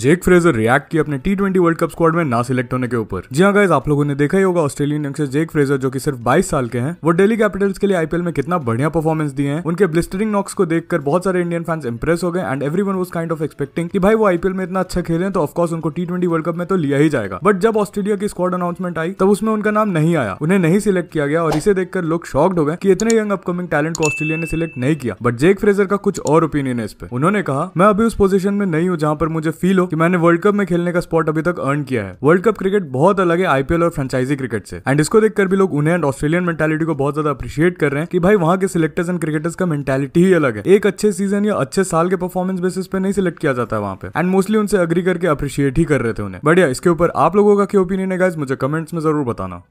Jake Fraser react किया अपने T twenty World Cup squad में ना सिलेक्ट होने के ऊपर जी हाँ गाइज आप लोगों ने देखा ही होगा ऑस्ट्रेलियन यंगस्टर जेक फ्रेजर जो कि सिर्फ 22 साल के हैं वो डेली कैपिटल्स के लिए आईपीएल में कितना बढ़िया परफॉर्मेंस दिए हैं उनके ब्लिस्टरिंग नॉक्स को देखकर बहुत सारे इंडियन फैंस इंप्रेस हो गए and everyone kind of expecting की भाई वो आईपीएल में इतना अच्छा खेले तो ऑफकोर्स उनको टी ट्वेंटी वर्ल्ड कप में तो लिया ही जाएगा बट जब ऑस्ट्रेलिया की स्क्वाड अनाउंसमेंट आई तब उसमें उनका नाम नहीं आया उन्हें नहीं सिलेक्ट किया गया और इसे देखकर लोग शॉक्ड हो गए कि इतने यंग अपकमिंग टैलेंट को ऑस्ट्रेलिया ने सिलेक्ट नहीं किया बट जेक फ्रेजर का कुछ और ओपिनियन है इस पर उन्होंने कहा मैं अभी उस पोजिशन में नहीं हूँ जहां पर मुझे फील लो कि मैंने वर्ल्ड कप में खेलने का स्पॉट अभी तक अर्न किया है वर्ल्ड कप क्रिकेट बहुत अलग है आईपीएल और फ्रेंचाइजी क्रिकेट से एंड इसको देखकर भी लोग उन्हें एंड ऑस्ट्रेलियन मेंटालिटी को बहुत ज्यादा अप्रिशिएट कर रहे हैं कि भाई वहां के सिलेक्टर्स एंड क्रिकेटर्स का मेंटालिटी ही अलग है एक अच्छे सीजन या अच्छे साल के परफॉर्मेंस बेसिस पे नहीं सिलेक्ट किया जाता है वहां पे एंड मोस्टली उनसे अग्री करके अप्रिशिएट ही कर रहे थे उन्हें बढ़िया इसके ऊपर आप लोगों का क्या ओपिनियन है गाइज मुझे कमेंट्स में जरूर बताना